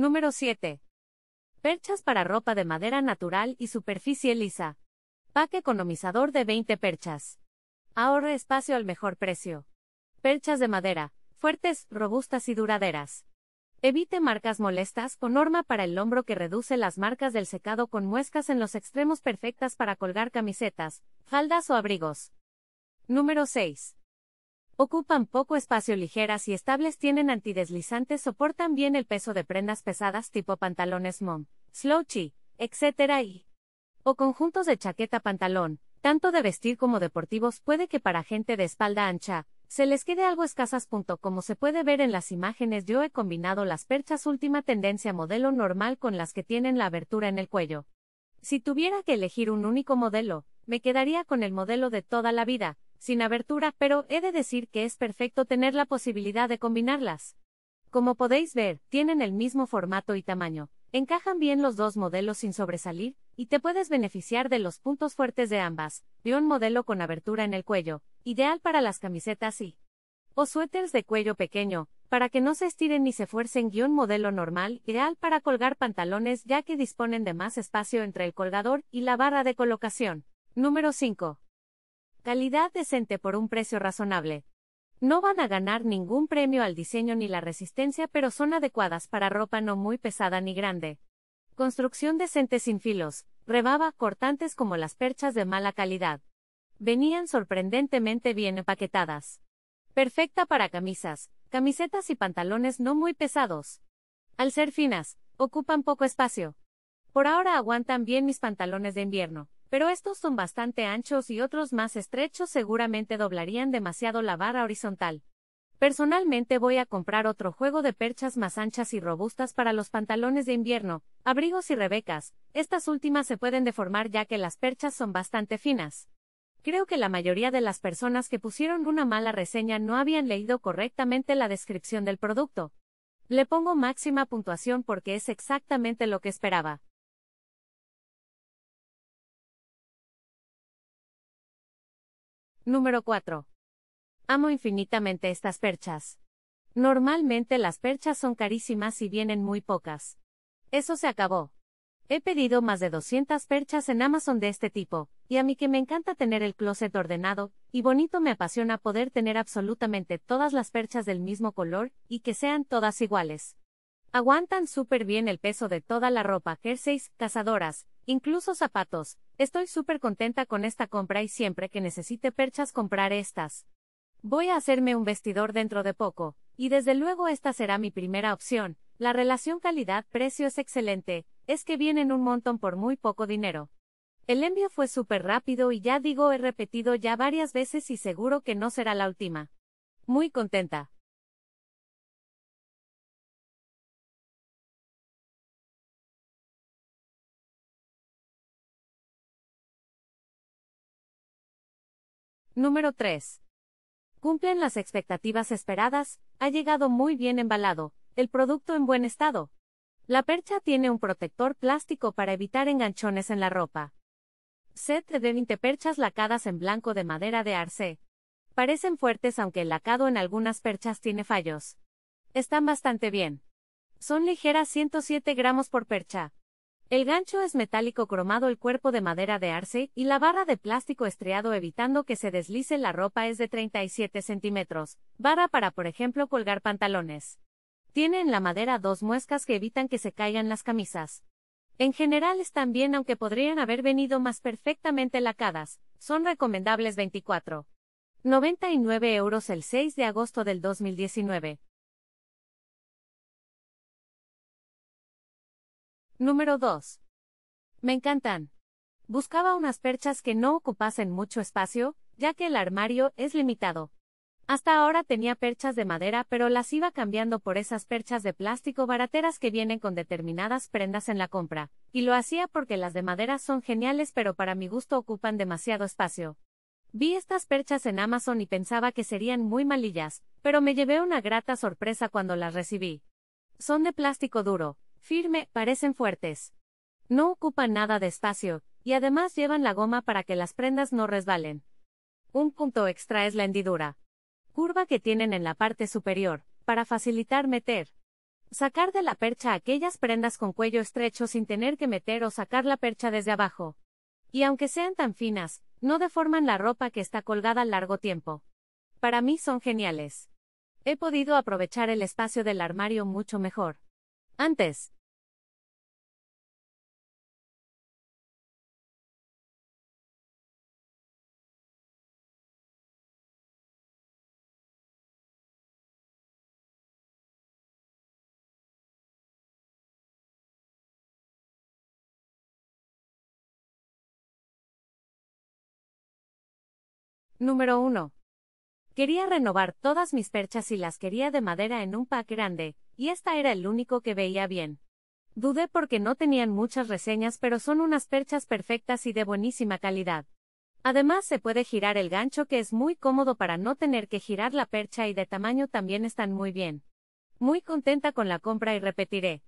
Número 7. Perchas para ropa de madera natural y superficie lisa. Pack economizador de 20 perchas. Ahorre espacio al mejor precio. Perchas de madera, fuertes, robustas y duraderas. Evite marcas molestas con norma para el hombro que reduce las marcas del secado con muescas en los extremos perfectas para colgar camisetas, faldas o abrigos. Número 6. Ocupan poco espacio ligeras y estables tienen antideslizantes soportan bien el peso de prendas pesadas tipo pantalones mom, slouchy, etc. y o conjuntos de chaqueta pantalón, tanto de vestir como deportivos puede que para gente de espalda ancha, se les quede algo escasas. Como se puede ver en las imágenes yo he combinado las perchas última tendencia modelo normal con las que tienen la abertura en el cuello. Si tuviera que elegir un único modelo, me quedaría con el modelo de toda la vida, sin abertura, pero he de decir que es perfecto tener la posibilidad de combinarlas. Como podéis ver, tienen el mismo formato y tamaño, encajan bien los dos modelos sin sobresalir, y te puedes beneficiar de los puntos fuertes de ambas, de un modelo con abertura en el cuello, ideal para las camisetas y o suéteres de cuello pequeño, para que no se estiren ni se fuercen guión modelo normal, ideal para colgar pantalones ya que disponen de más espacio entre el colgador y la barra de colocación. Número 5. Calidad decente por un precio razonable. No van a ganar ningún premio al diseño ni la resistencia, pero son adecuadas para ropa no muy pesada ni grande. Construcción decente sin filos, rebaba, cortantes como las perchas de mala calidad. Venían sorprendentemente bien empaquetadas. Perfecta para camisas, camisetas y pantalones no muy pesados. Al ser finas, ocupan poco espacio. Por ahora aguantan bien mis pantalones de invierno pero estos son bastante anchos y otros más estrechos seguramente doblarían demasiado la barra horizontal. Personalmente voy a comprar otro juego de perchas más anchas y robustas para los pantalones de invierno, abrigos y rebecas, estas últimas se pueden deformar ya que las perchas son bastante finas. Creo que la mayoría de las personas que pusieron una mala reseña no habían leído correctamente la descripción del producto. Le pongo máxima puntuación porque es exactamente lo que esperaba. Número 4. Amo infinitamente estas perchas. Normalmente las perchas son carísimas y vienen muy pocas. Eso se acabó. He pedido más de 200 perchas en Amazon de este tipo, y a mí que me encanta tener el closet ordenado, y bonito me apasiona poder tener absolutamente todas las perchas del mismo color, y que sean todas iguales. Aguantan súper bien el peso de toda la ropa, jerseys, cazadoras, incluso zapatos, Estoy súper contenta con esta compra y siempre que necesite perchas compraré estas. Voy a hacerme un vestidor dentro de poco, y desde luego esta será mi primera opción. La relación calidad-precio es excelente, es que vienen un montón por muy poco dinero. El envío fue súper rápido y ya digo he repetido ya varias veces y seguro que no será la última. Muy contenta. Número 3. Cumplen las expectativas esperadas, ha llegado muy bien embalado, el producto en buen estado. La percha tiene un protector plástico para evitar enganchones en la ropa. Set de 20 perchas lacadas en blanco de madera de arce. Parecen fuertes aunque el lacado en algunas perchas tiene fallos. Están bastante bien. Son ligeras 107 gramos por percha. El gancho es metálico cromado, el cuerpo de madera de arce y la barra de plástico estriado evitando que se deslice la ropa es de 37 centímetros, barra para por ejemplo colgar pantalones. Tiene en la madera dos muescas que evitan que se caigan las camisas. En general están bien aunque podrían haber venido más perfectamente lacadas, son recomendables 24,99 euros el 6 de agosto del 2019. Número 2. Me encantan. Buscaba unas perchas que no ocupasen mucho espacio, ya que el armario es limitado. Hasta ahora tenía perchas de madera, pero las iba cambiando por esas perchas de plástico barateras que vienen con determinadas prendas en la compra, y lo hacía porque las de madera son geniales, pero para mi gusto ocupan demasiado espacio. Vi estas perchas en Amazon y pensaba que serían muy malillas, pero me llevé una grata sorpresa cuando las recibí. Son de plástico duro, firme, parecen fuertes. No ocupan nada de espacio, y además llevan la goma para que las prendas no resbalen. Un punto extra es la hendidura. Curva que tienen en la parte superior, para facilitar meter. Sacar de la percha aquellas prendas con cuello estrecho sin tener que meter o sacar la percha desde abajo. Y aunque sean tan finas, no deforman la ropa que está colgada largo tiempo. Para mí son geniales. He podido aprovechar el espacio del armario mucho mejor. Antes. Número 1. Quería renovar todas mis perchas y las quería de madera en un pack grande, y esta era el único que veía bien. Dudé porque no tenían muchas reseñas, pero son unas perchas perfectas y de buenísima calidad. Además se puede girar el gancho que es muy cómodo para no tener que girar la percha y de tamaño también están muy bien. Muy contenta con la compra y repetiré.